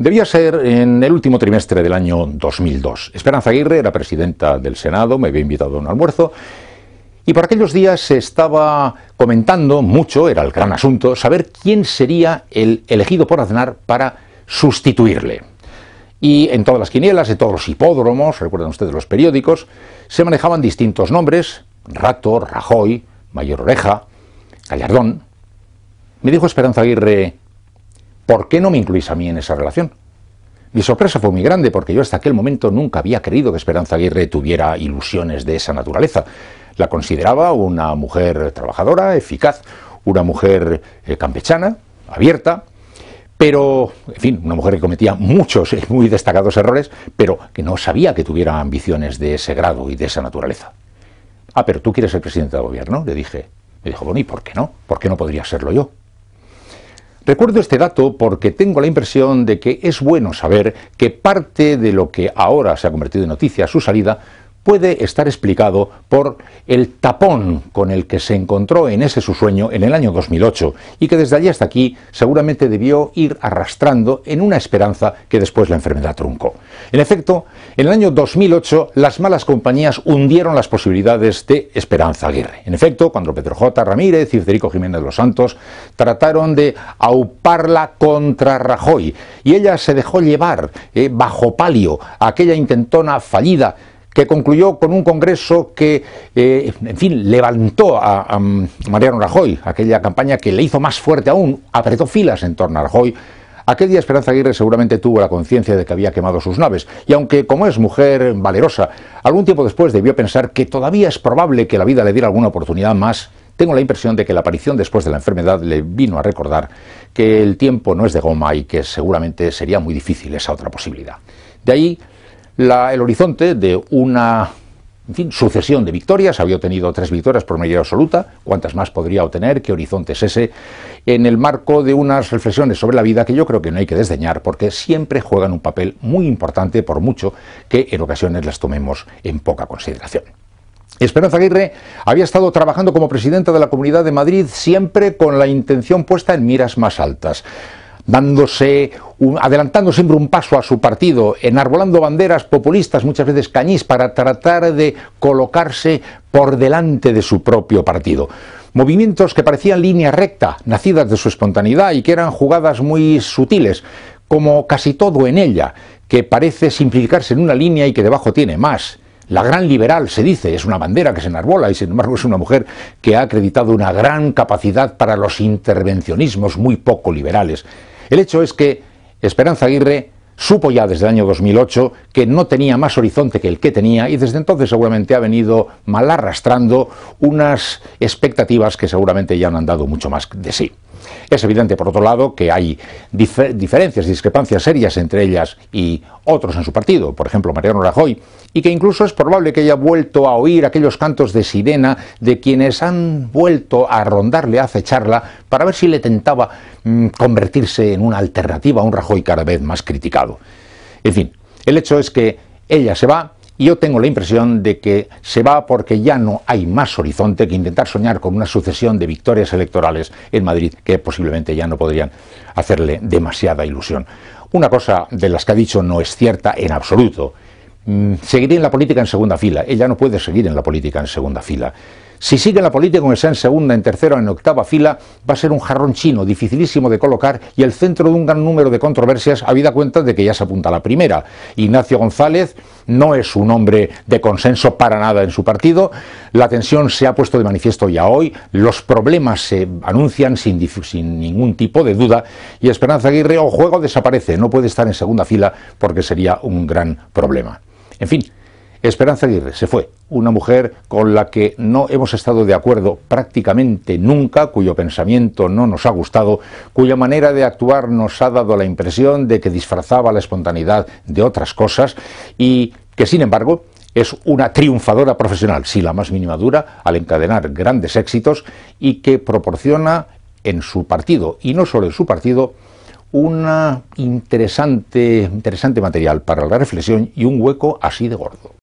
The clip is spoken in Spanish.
Debía ser en el último trimestre del año 2002. Esperanza Aguirre era presidenta del Senado, me había invitado a un almuerzo y por aquellos días se estaba comentando mucho, era el gran asunto, saber quién sería el elegido por Aznar para sustituirle. Y en todas las quinielas, en todos los hipódromos, recuerdan ustedes los periódicos, se manejaban distintos nombres, Rato, Rajoy, Mayor Oreja, Gallardón. Me dijo Esperanza Aguirre, ¿por qué no me incluís a mí en esa relación? Mi sorpresa fue muy grande porque yo hasta aquel momento nunca había creído... que Esperanza Aguirre tuviera ilusiones de esa naturaleza. La consideraba una mujer trabajadora, eficaz, una mujer eh, campechana, abierta, pero, en fin, una mujer que cometía muchos y eh, muy destacados errores, pero que no sabía que tuviera ambiciones de ese grado y de esa naturaleza. Ah, pero tú quieres ser presidente del gobierno, le dije. Me dijo, bueno, ¿y por qué no? ¿Por qué no podría serlo yo? Recuerdo este dato porque tengo la impresión de que es bueno saber que parte de lo que ahora se ha convertido en noticia, su salida, puede estar explicado por el tapón con el que se encontró en ese su sueño en el año 2008 y que desde allí hasta aquí seguramente debió ir arrastrando en una esperanza que después la enfermedad truncó. En efecto, en el año 2008 las malas compañías hundieron las posibilidades de Esperanza Aguirre. En efecto, cuando Pedro J. Ramírez y Federico Jiménez de los Santos trataron de auparla contra Rajoy y ella se dejó llevar eh, bajo palio a aquella intentona fallida que concluyó con un congreso que, eh, en fin, levantó a, a, Mariano Rajoy, aquella campaña que le hizo más fuerte aún, apretó filas en torno a Rajoy. Aquel día Esperanza Aguirre seguramente tuvo la conciencia de que había quemado sus naves, y aunque como es mujer valerosa, algún tiempo después debió pensar que todavía es probable que la vida le diera alguna oportunidad más, tengo la impresión de que la aparición después de la enfermedad le vino a recordar que el tiempo no es de goma y que seguramente sería muy difícil esa otra posibilidad. De ahí el horizonte de una sucesión de victorias. Había obtenido tres victorias por mayoría absoluta. ¿Cuántas más podría obtener? ¿Qué horizonte es ese? En el marco de unas reflexiones sobre la vida que yo creo que no hay que desdeñar porque siempre juegan un papel muy importante, por mucho que en ocasiones las tomemos en poca consideración. Esperanza Aguirre había estado trabajando como presidenta de la Comunidad de Madrid siempre con la intención puesta en miras más altas dándose adelantando siempre un paso a su partido, enarbolando banderas populistas, muchas veces cañís, para tratar de colocarse por delante de su propio partido. Movimientos que parecían línea recta, nacidas de su espontaneidad y que eran jugadas muy sutiles, como casi todo en ella, que parece simplificarse en una línea y que debajo tiene más. La gran liberal, se dice, es una bandera que se enarbola y sin embargo es una mujer que ha acreditado una gran capacidad para los intervencionismos muy poco liberales. El hecho es que Esperanza Aguirre supo ya desde el año 2008 que no tenía más horizonte que el que tenía y desde entonces seguramente ha venido mal arrastrando unas expectativas que seguramente ya no han dado mucho más de sí. Es evidente, por otro lado, que hay diferencias y discrepancias serias entre ellas y otros en su partido, por ejemplo Mariano Rajoy, y que incluso es probable que haya vuelto a oír aquellos cantos de sirena de quienes han vuelto a rondarle, a acecharla, para ver si le tentaba mm, convertirse en una alternativa a un Rajoy cada vez más criticado. En fin, el hecho es que ella se va, y yo tengo la impresión de que se va porque ya no hay más horizonte que intentar soñar con una sucesión de victorias electorales en Madrid que posiblemente ya no podrían hacerle demasiada ilusión. Una cosa de las que ha dicho no es cierta en absoluto. Mm, seguiré en la política en segunda fila. Ella no puede seguir en la política en segunda fila. Si sigue la política con sea en segunda, en tercera o en octava fila, va a ser un jarrón chino, dificilísimo de colocar y el centro de un gran número de controversias, habida cuenta de que ya se apunta a la primera. Ignacio González no es un hombre de consenso para nada en su partido. La tensión se ha puesto de manifiesto ya hoy, los problemas se anuncian sin, sin ningún tipo de duda y Esperanza Aguirre o juego desaparece, no puede estar en segunda fila porque sería un gran problema. En fin, Esperanza Aguirre se fue, una mujer con la que no hemos estado de acuerdo prácticamente nunca, cuyo pensamiento no nos ha gustado, cuya manera de actuar nos ha dado la impresión de que disfrazaba la espontaneidad de otras cosas y que sin embargo es una triunfadora profesional, si la más mínima dura, al encadenar grandes éxitos y que proporciona en su partido, y no solo en su partido, un interesante material para la reflexión y un hueco así de gordo.